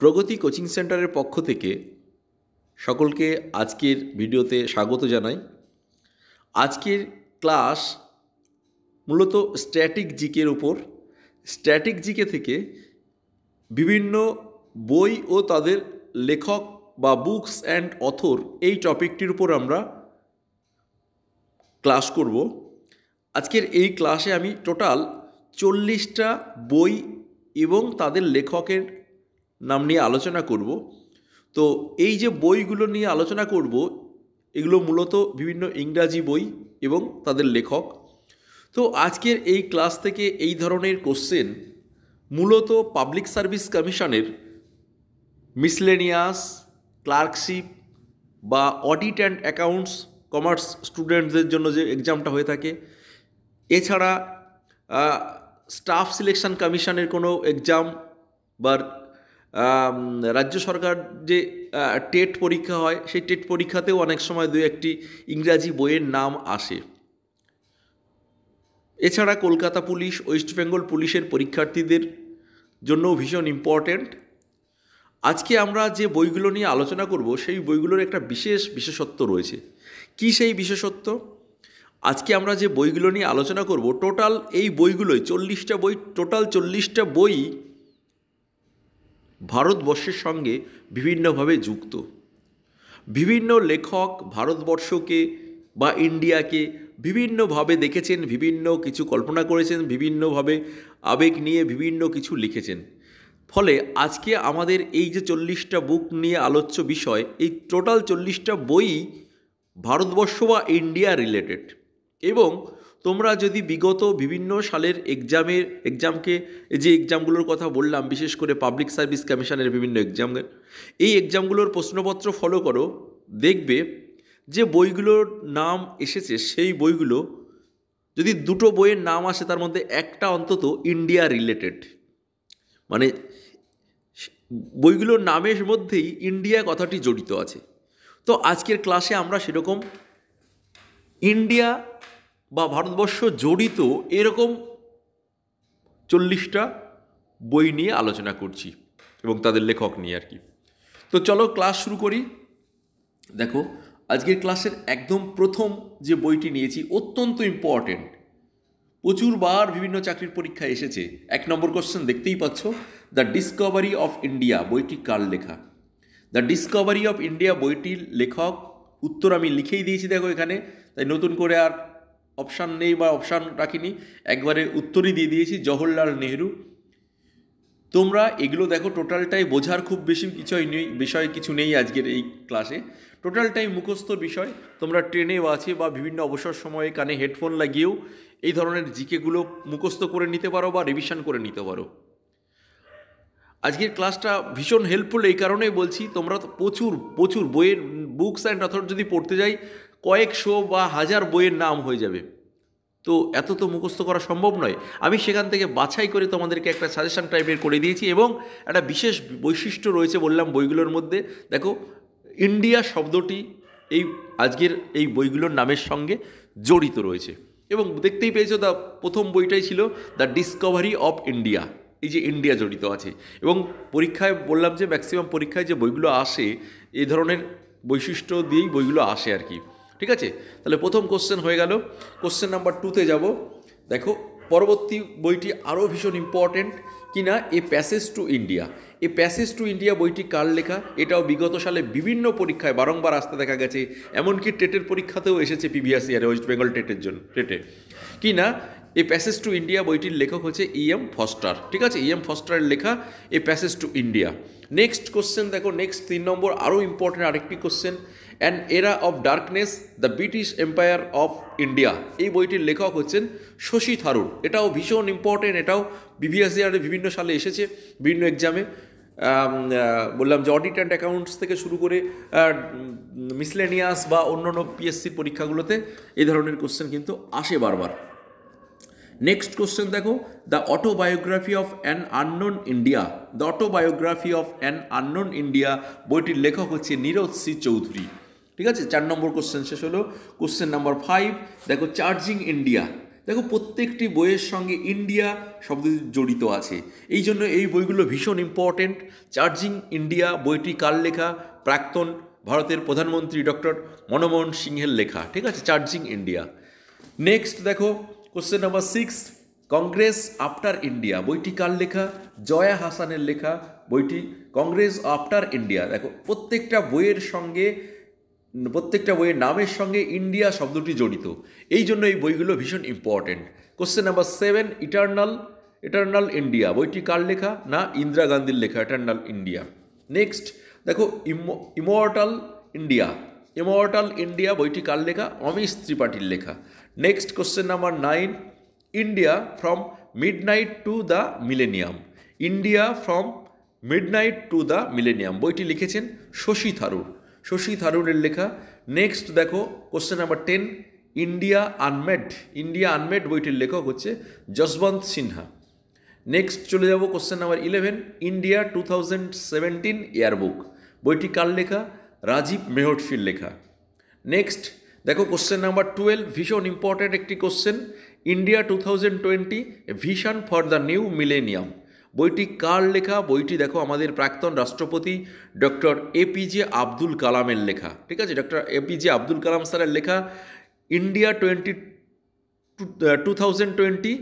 প্রগতি কোচিং সেন্টারের পক্ষ থেকে সকলকে আজকের ভিডিওতে স্বাগত জানাই আজকের ক্লাস মূলত স্ট্যাটিক জিকের উপর স্ট্যাটিক জিকে থেকে বিভিন্ন বই ও তাদের লেখক বা বুকস অ্যান্ড অথর এই টপিকটির উপর আমরা ক্লাস করব আজকের এই ক্লাসে আমি টোটাল চল্লিশটা বই এবং তাদের লেখকের নাম নিয়ে আলোচনা করব তো এই যে বইগুলো নিয়ে আলোচনা করব এগুলো মূলত বিভিন্ন ইংরাজি বই এবং তাদের লেখক তো আজকের এই ক্লাস থেকে এই ধরনের কোশ্চেন মূলত পাবলিক সার্ভিস কমিশনের মিসলেনিয়াস ক্লার্কশিপ বা অডিট অ্যান্ড অ্যাকাউন্টস কমার্স স্টুডেন্টদের জন্য যে এক্সামটা হয়ে থাকে এছাড়া স্টাফ সিলেকশন কমিশনের কোনো এক্সাম বা রাজ্য সরকার যে টেট পরীক্ষা হয় সেই টেট পরীক্ষাতেও অনেক সময় দু একটি ইংরাজি বইয়ের নাম আসে এছাড়া কলকাতা পুলিশ ওয়েস্ট বেঙ্গল পুলিশের পরীক্ষার্থীদের জন্যও ভীষণ ইম্পর্ট্যান্ট আজকে আমরা যে বইগুলো নিয়ে আলোচনা করব সেই বইগুলোর একটা বিশেষ বিশেষত্ব রয়েছে কি সেই বিশেষত্ব আজকে আমরা যে বইগুলো নিয়ে আলোচনা করব টোটাল এই বইগুলোই চল্লিশটা বই টোটাল চল্লিশটা বই ভারতবর্ষের সঙ্গে বিভিন্নভাবে যুক্ত বিভিন্ন লেখক ভারতবর্ষকে বা ইন্ডিয়াকে বিভিন্নভাবে দেখেছেন বিভিন্ন কিছু কল্পনা করেছেন বিভিন্নভাবে আবেগ নিয়ে বিভিন্ন কিছু লিখেছেন ফলে আজকে আমাদের এই যে চল্লিশটা বুক নিয়ে আলোচ্য বিষয় এই টোটাল চল্লিশটা বই ভারতবর্ষ বা ইন্ডিয়া রিলেটেড এবং তোমরা যদি বিগত বিভিন্ন সালের এক্সামের এক্সামকে যে এক্সামগুলোর কথা বললাম বিশেষ করে পাবলিক সার্ভিস কমিশনের বিভিন্ন এক্সামের এই এক্সামগুলোর প্রশ্নপত্র ফলো করো দেখবে যে বইগুলোর নাম এসেছে সেই বইগুলো যদি দুটো বইয়ের নাম আসে তার মধ্যে একটা অন্তত ইন্ডিয়া রিলেটেড মানে বইগুলোর নামের মধ্যেই ইন্ডিয়া কথাটি জড়িত আছে তো আজকের ক্লাসে আমরা সেরকম ইন্ডিয়া বা ভারতবর্ষ জড়িত এরকম চল্লিশটা বই নিয়ে আলোচনা করছি এবং তাদের লেখক নিয়ে আর কি তো চলো ক্লাস শুরু করি দেখো আজকের ক্লাসের একদম প্রথম যে বইটি নিয়েছি অত্যন্ত ইম্পর্টেন্ট প্রচুরবার বিভিন্ন চাকরির পরীক্ষায় এসেছে এক নম্বর কোশ্চেন দেখতেই পাচ্ছ দ্য ডিসকভারি অফ ইন্ডিয়া বইটি কার লেখা দ্য ডিসকভারি অফ ইন্ডিয়া বইটির লেখক উত্তর আমি লিখেই দিয়েছি দেখো এখানে তাই নতুন করে আর অপশান নেই বা অপশান রাখিনি একবারে উত্তরই দিয়ে দিয়েছি জওহরলাল নেহরু তোমরা এগুলো দেখো টোটালটাই বোঝার খুব বেশি কিছু নেই বিষয় কিছু নেই আজকের এই ক্লাসে টোটালটাই মুখস্থ বিষয় তোমরা ট্রেনে আছে বা বিভিন্ন অবসর সময়ে কানে হেডফোন লাগিয়েও এই ধরনের জিকেগুলো মুখস্থ করে নিতে পারো বা রিভিশন করে নিতে পারো আজকের ক্লাসটা ভীষণ হেল্পফুল এই কারণেই বলছি তোমরা প্রচুর প্রচুর বইয়ের বুকস অ্যান্ড অথর যদি পড়তে যাই কয়েকশো বা হাজার বইয়ের নাম হয়ে যাবে তো এত তো মুখস্থ করা সম্ভব নয় আমি সেখান থেকে বাছাই করে তোমাদেরকে একটা সাজেশন টাইপের করে দিয়েছি এবং একটা বিশেষ বৈশিষ্ট্য রয়েছে বললাম বইগুলোর মধ্যে দেখো ইন্ডিয়া শব্দটি এই আজকের এই বইগুলোর নামের সঙ্গে জড়িত রয়েছে এবং দেখতেই পেয়েছো দা প্রথম বইটাই ছিল দ্য ডিসকভারি অফ ইন্ডিয়া এই যে ইন্ডিয়া জড়িত আছে এবং পরীক্ষায় বললাম যে ম্যাক্সিমাম পরীক্ষায় যে বইগুলো আসে এই ধরনের বৈশিষ্ট্য দিয়েই বইগুলো আসে আর কি ঠিক আছে তাহলে প্রথম কোশ্চেন হয়ে গেল কোশ্চেন নাম্বার টুতে যাব দেখো পরবর্তী বইটি আরও ভীষণ ইম্পর্টেন্ট কিনা a passage to India a passage to India বইটি কার লেখা এটাও বিগত সালে বিভিন্ন পরীক্ষায় বারংবার আসতে দেখা গেছে এমনকি টেটের পরীক্ষাতেও এসেছে পিভিএস ইয়ারে ওয়েস্ট বেঙ্গল টেটের জন্য টেটে কি না এ প্যাসেজ টু ইন্ডিয়া বইটির লেখক হচ্ছে ই এম ফস্টার ঠিক আছে ই এম ফস্টারের লেখা a passage to India next question দেখো নেক্সট তিন নম্বর আরও ইম্পর্টেন্ট আরেকটি question an era of darkness the British empire of India এই বইটির লেখক হচ্ছেন শশী থারুর এটাও ভীষণ ইম্পর্টেন্ট এটাও বিভিএস ইয়ারে বিভিন্ন সালে এসেছে বিভিন্ন এক্সামে বললাম যে অডিট অ্যান্ড অ্যাকাউন্টস থেকে শুরু করে মিসলেনিয়াস বা অন্যান্য পিএসসির পরীক্ষাগুলোতে এই ধরনের কোশ্চেন কিন্তু আসে বারবার নেক্সট কোশ্চেন দেখো the autobiography of an unknown India the autobiography of an unknown India বইটির লেখক হচ্ছে নীরজ সি চৌধুরী ঠিক আছে চার নম্বর কোশ্চেন শেষ হলো কোশ্চেন নাম্বার ফাইভ দেখো চার্জিং ইন্ডিয়া দেখো প্রত্যেকটি বইয়ের সঙ্গে ইন্ডিয়া শব্দ জড়িত আছে এই জন্য এই বইগুলো ভীষণ ইম্পর্টেন্ট চার্জিং ইন্ডিয়া বইটি কার লেখা প্রাক্তন ভারতের প্রধানমন্ত্রী ডক্টর মনমোহন সিংহের লেখা ঠিক আছে চার্জিং ইন্ডিয়া নেক্সট দেখো question number six Congress after India বইটি কার লেখা জয়া হাসানের লেখা বইটি কংগ্রেস আফটার ইন্ডিয়া দেখো প্রত্যেকটা বইয়ের সঙ্গে প্রত্যেকটা বইয়ের নামের সঙ্গে ইন্ডিয়া শব্দটি জড়িত এই জন্য এই বইগুলো ভীষণ important question number seven eternal eternal India বইটি কার লেখা না ইন্দিরা গান্ধীর লেখা ইটার্নাল ইন্ডিয়া নেক্সট দেখো ইমর্টাল ইন্ডিয়া ইমর্টাল ইন্ডিয়া বইটি কার লেখা অমিশ ত্রিপাঠীর লেখা next question number nine India from midnight to the millennium India from midnight to the millennium বইটি লিখেছেন শশী থারুর শশী থারুরের লেখা নেক্সট দেখো question number ten India unmade India unmade বইটির লেখক হচ্ছে যশবন্ত সিনহা নেক্সট চলে যাব question number eleven India two thousand seventeen yearbook বইটি কার লেখা রাজীব মেহটফির লেখা নেক্সট দেখো কোশ্চেন নাম্বার টুয়েলভ ভীষণ ইম্পর্ট্যান্ট একটি question India two thousand twenty vision for the new millennium বইটি কার লেখা বইটি দেখো আমাদের প্রাক্তন রাষ্ট্রপতি ডক্টর এপিজে আব্দুল কালামের লেখা ঠিক আছে ডক্টর এপিজে আব্দুল কালাম স্যারের লেখা India twenty two thousand twenty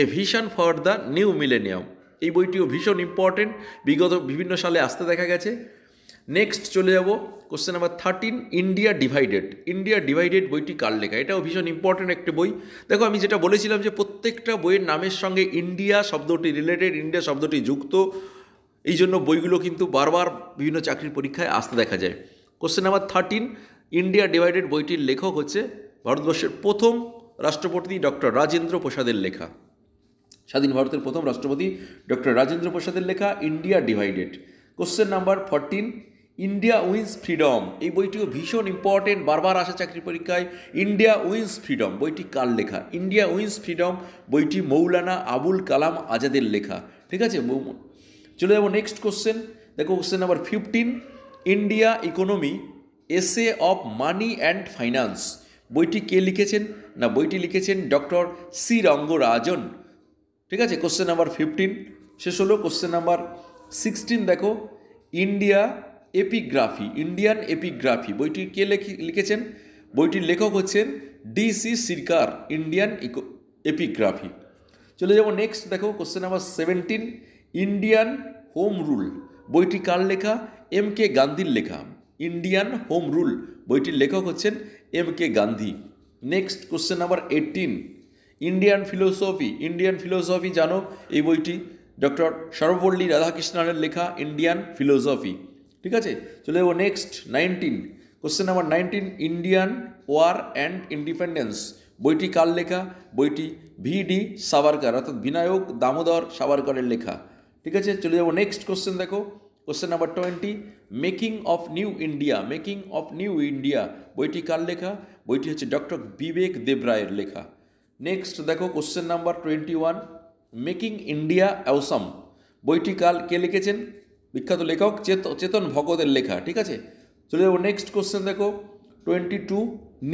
a vision for the new millennium এই বইটিও ভীষণ ইম্পর্টেন্ট বিগত বিভিন্ন সালে আসতে দেখা গেছে নেক্সট চলে যাব question number thirteen India divided India divided বইটি কার লেখা এটাও ভীষণ ইম্পর্ট্যান্ট একটি বই দেখো আমি যেটা বলেছিলাম যে প্রত্যেকটা বইয়ের নামের সঙ্গে ইন্ডিয়া শব্দটি রিলেটেড ইন্ডিয়া শব্দটি যুক্ত এই জন্য বইগুলো কিন্তু বারবার বিভিন্ন চাকরির পরীক্ষায় আসতে দেখা যায় question number thirteen India divided বইটির লেখক হচ্ছে ভারতবর্ষের প্রথম রাষ্ট্রপতি ডক্টর রাজেন্দ্র প্রসাদের লেখা স্বাধীন ভারতের প্রথম রাষ্ট্রপতি ডক্টর রাজেন্দ্র প্রসাদের লেখা India divided question number fourteen India wins freedom এই বইটিও ভীষণ ইম্পর্টেন্ট বারবার আসে চাকরি পরীক্ষায় ইন্ডিয়া উইন্স ফ্রিডম বইটি কার লেখা ইন্ডিয়া উইন্স ফ্রিডম বইটি মৌলানা আবুল কালাম আজাদের লেখা ঠিক আছে চলে যাবো নেক্সট কোশ্চেন দেখো question number fifteen India economy essay of money and finance বইটি কে লিখেছেন না বইটি লিখেছেন ডক্টর সি রঙ্গরাজন ঠিক আছে কোশ্চেন নাম্বার ফিফটিন শেষ হলো কোশ্চেন নাম্বার সিক্সটিন দেখো ইন্ডিয়া এপিগ্রাফি ইন্ডিয়ান এপিগ্রাফি বইটি কে লিখেছেন বইটির লেখক হচ্ছেন ডিসি সিরকার ইন্ডিয়ান এপিগ্রাফি চলে যাবো নেক্সট দেখো question number seventeen Indian home rule বইটি কার লেখা এম কে গান্ধীর লেখা ইন্ডিয়ান হোম রুল বইটির লেখক হচ্ছেন M K Gandhi next question number eighteen Indian philosophy Indian philosophy জানো এই বইটি ডক্টর সর্বপল্লী রাধাকৃষ্ণনের লেখা ইন্ডিয়ান ফিলোসফি ঠিক আছে চলে যাবো next nineteen question number nineteen Indian war and independence বইটি কার লেখা বইটি ভি ডি সাভারকার অর্থাৎ বিনায়ক দামোদর সাভারকারের লেখা ঠিক আছে চলে যাবো নেক্সট কোশ্চেন দেখো question number twenty making of new India making of new India বইটি কার লেখা বইটি হচ্ছে ডক্টর বিবেক দেবরায়ের লেখা নেক্সট দেখো question number twenty one making India awesome বইটি কাল কে লিখেছেন বিখ্যাত লেখক চেতন ভগতের লেখা ঠিক আছে চলে যাবো নেক্সট কোশ্চেন দেখো টোয়েন্টি টু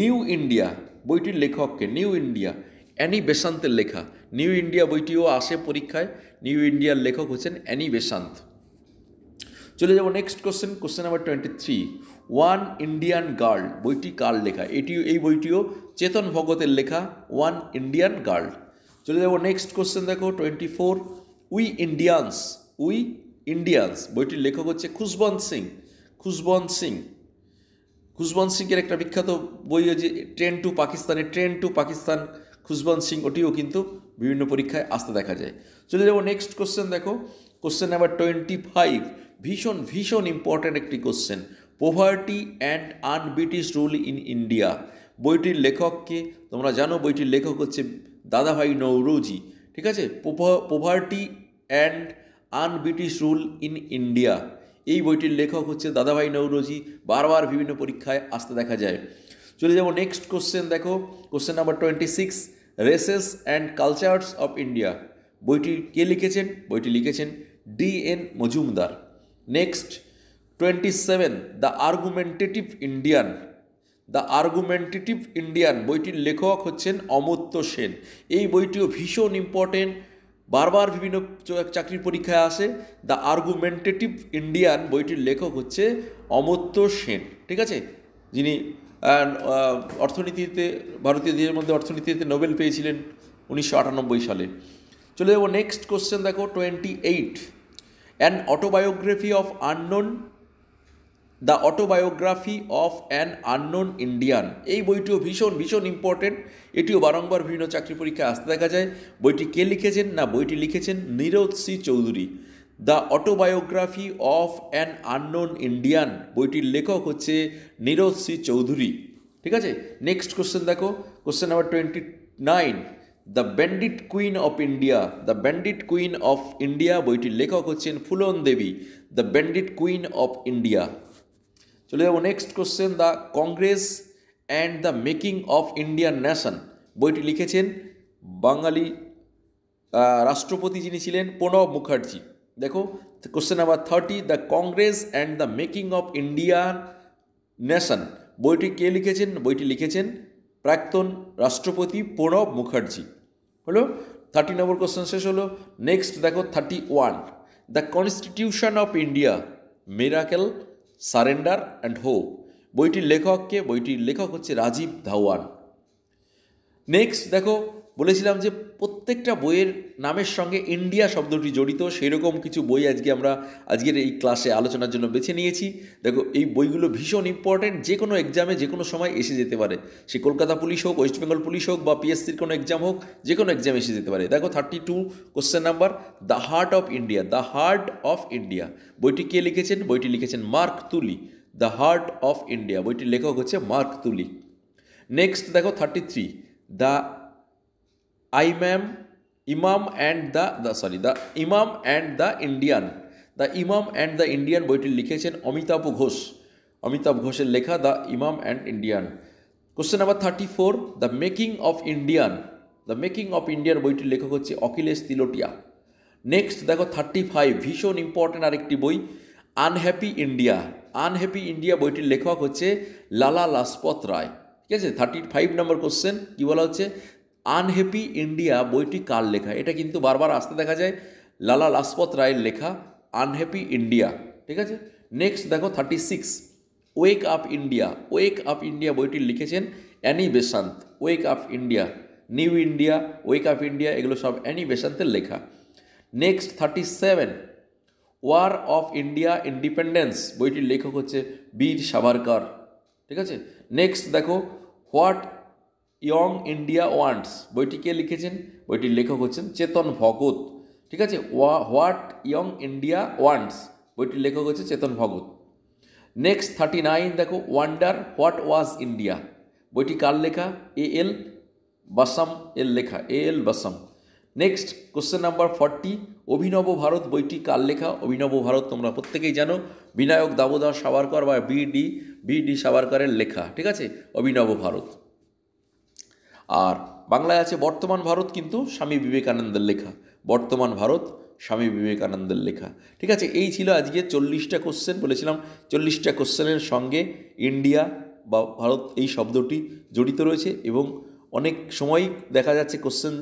নিউ ইন্ডিয়া বইটির লেখককে নিউ ইন্ডিয়া অ্যানি বেশান্তের লেখা নিউ ইন্ডিয়া বইটিও আসে পরীক্ষায় নিউ ইন্ডিয়ার লেখক হচ্ছেন অ্যানি বেশান্ত চলে যাবো next question question number twenty three one Indian girl বইটি কার লেখা এটি এই বইটিও চেতন ভগতের লেখা ওয়ান ইন্ডিয়ান গার্ল চলে যাবো নেক্সট কোশ্চেন দেখো twenty four we Indians we Indians বইটির লেখক হচ্ছে খুশবন্ত সিং খুশবন্ত সিং খুশবন্ত সিংয়ের একটা বিখ্যাত বই যে ট্রেন টু পাকিস্তানে ট্রেন টু পাকিস্তান খুশবন্ত সিং ওটিও কিন্তু বিভিন্ন পরীক্ষায় আসতে দেখা যায় চলে যাবো নেক্সট কোশ্চেন দেখো কোশ্চেন নাম্বার টোয়েন্টি ফাইভ ভীষণ ভীষণ ইম্পর্ট্যান্ট একটি question poverty and unbritish rule in India বইটির লেখককে তোমরা জানো বইটির লেখক হচ্ছে দাদাভাই নৌরুজি ঠিক আছে poverty and unbritish rule in India এই বইটির লেখক হচ্ছে দাদাভাই নৌরজি বারবার বিভিন্ন পরীক্ষায় আসতে দেখা যায় চলে যাবো নেক্সট কোশ্চেন দেখো question number twenty six races and cultures of India বইটি কে লিখেছেন বইটি লিখেছেন D N Majumdar next twenty seven the argumentative Indian the argumentative Indian বইটির লেখক হচ্ছেন অমর্ত্য সেন এই বইটিও ভীষণ ইম্পর্টেন্ট বারবার বিভিন্ন চাকরির পরীক্ষায় আসে দ্য আর্গুমেন্টেটিভ ইন্ডিয়ান বইটির লেখক হচ্ছে অমর্ত্য সেন ঠিক আছে যিনি অর্থনীতিতে ভারতীয়দের মধ্যে অর্থনীতিতে নোবেল পেয়েছিলেন উনিশশো আটানব্বই সালে চলে যাবো নেক্সট কোশ্চেন দেখো twenty eight an autobiography of unknown the autobiography of an unknown Indian এই বইটিও ভীষণ ভীষণ ইম্পর্টেন্ট এটিও বারংবার বিভিন্ন চাকরি পরীক্ষায় আসতে দেখা যায় বইটি কে লিখেছেন না বইটি লিখেছেন Niraj C Chaudhuri the autobiography of an unknown Indian বইটির লেখক হচ্ছে নীরজ সি চৌধুরী ঠিক আছে নেক্সট কোশ্চেন দেখো question number twenty nine the bandit queen of India the bandit queen of India বইটির লেখক হচ্ছেন Phoolan Devi the bandit queen of India চলে যাবো next question the Congress and the making of Indian nation বইটি লিখেছেন বাঙালি রাষ্ট্রপতি যিনি ছিলেন প্রণব মুখার্জি দেখো question number thirty the Congress and the making of Indian nation বইটি কে লিখেছেন বইটি লিখেছেন প্রাক্তন রাষ্ট্রপতি প্রণব মুখার্জি হলো থার্টি নম্বর কোশ্চেন শেষ হলো নেক্সট দেখো thirty one the constitution of India miracle surrender and hope বইটির লেখককে বইটির লেখক হচ্ছে রাজীব ধাওয়ান নেক্সট দেখো বলেছিলাম যে প্রত্যেকটা বইয়ের নামের সঙ্গে ইন্ডিয়া শব্দটি জড়িত সেরকম কিছু বই আজকে আমরা আজকের এই ক্লাসে আলোচনার জন্য বেছে নিয়েছি দেখো এই বইগুলো ভীষণ ইম্পর্ট্যান্ট যে কোনো এক্সামে যে কোনো সময় এসে যেতে পারে সে কলকাতা পুলিশ হোক ওয়েস্ট বেঙ্গল পুলিশ হোক বা পিএসসির কোনো এক্সাম হোক যে কোনো এক্সাম এসে যেতে পারে দেখো thirty two question number the heart of India the heart of India বইটি কে লিখেছেন বইটি লিখেছেন মার্ক তুলি দ্য হার্ট অফ ইন্ডিয়া বইটির লেখক হচ্ছে মার্ক তুলি নেক্সট দেখো thirty three the imam imam and the the sorry the imam and the Indian the imam and the Indian বইটি লিখেছেন অমিতাভ ঘোষ অমিতাভ ঘোষের লেখা the imam and Indian question number thirty four the making of Indian the making of Indian বইটির লেখক হচ্ছে অখিলেশ তিলোটিয়া next দেখো thirty five ভীষণ ইম্পর্ট্যান্ট আরেকটি বই আনহ্যাপি ইন্ডিয়া আনহ্যাপি ইন্ডিয়া বইটির লেখক হচ্ছে লালা লাজপত রায় ঠিক আছে থার্টি ফাইভ নম্বর কোশ্চেন কী বলা হচ্ছে আনহ্যাপি ইন্ডিয়া বইটি কার লেখা এটা কিন্তু বারবার আসতে দেখা যায় লালা লাজপত রায়ের লেখা আনহ্যাপি ইন্ডিয়া ঠিক আছে নেক্সট দেখো thirty six wake up India wake up India বইটি লিখেছেন Annie Besant wake up India new India wake up India এগুলো সব অ্যানি বেশান্তের লেখা next thirty seven war of India independence বইটির লেখক হচ্ছে বীর সাভারকার ঠিক আছে নেক্সট দেখো হোয়াট ইয়ং ইন্ডিয়া ওয়ান্টস বইটি কে লিখেছেন বইটির লেখক হচ্ছেন চেতন ভগত ঠিক আছে ওয়া হোয়াট ইয়ং ইন্ডিয়া ওয়ান্টস বইটির লেখক হচ্ছে Chetan Bhagat next thirty nine দেখো ওয়ান্ডার হোয়াট ওয়াজ ইন্ডিয়া বইটি কার লেখা এ এল বাসাম এল লেখা A L Basham next question number forty Abhinav Bharat বইটি কার লেখা অভিনব ভারত তোমরা প্রত্যেকেই জানো বিনায়ক দাবোদর সাবারকর বা বিডি বিডি সাবারকরের লেখা ঠিক আছে অভিনব ভারত আর বাংলায় আছে বর্তমান ভারত কিন্তু স্বামী বিবেকানন্দের লেখা বর্তমান ভারত স্বামী বিবেকানন্দের লেখা ঠিক আছে এই ছিল আজকে চল্লিশটা কোশ্চেন বলেছিলাম চল্লিশটা কোশ্চেনের সঙ্গে ইন্ডিয়া বা ভারত এই শব্দটি জড়িত রয়েছে এবং অনেক সময় দেখা যাচ্ছে কোশ্চেন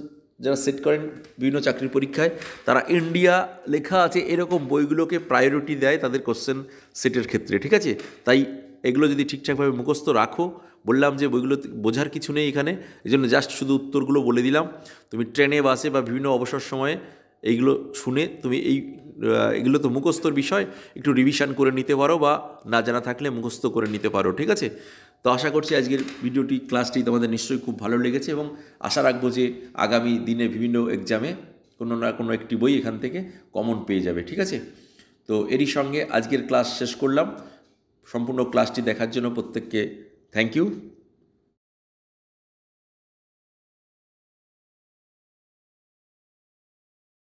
যারা সেট করেন বিভিন্ন চাকরির পরীক্ষায় তারা ইন্ডিয়া লেখা আছে এরকম বইগুলোকে প্রায়োরিটি দেয় তাদের কোশ্চেন সেটের ক্ষেত্রে ঠিক আছে তাই এগুলো যদি ঠিকঠাকভাবে মুখস্থ রাখো বললাম যে বইগুলো বোঝার কিছু নেই এখানে এই জন্য জাস্ট শুধু উত্তরগুলো বলে দিলাম তুমি ট্রেনে বাসে বা বিভিন্ন অবসর সময়ে এইগুলো শুনে তুমি এই এগুলো তো মুখস্থর বিষয় একটু রিভিশন করে নিতে পারো বা না জানা থাকলে মুখস্থ করে নিতে পারো ঠিক আছে তো আশা করছি আজকের ভিডিওটি ক্লাসটি তোমাদের নিশ্চয়ই খুব ভালো লেগেছে এবং আশা রাখবো যে আগামী দিনে বিভিন্ন এক্সামে কোনো না কোনো একটি বই এখান থেকে কমন পেয়ে যাবে ঠিক আছে তো এরই সঙ্গে আজকের ক্লাস শেষ করলাম সম্পূর্ণ ক্লাসটি দেখার জন্য প্রত্যেককে থ্যাংক ইউ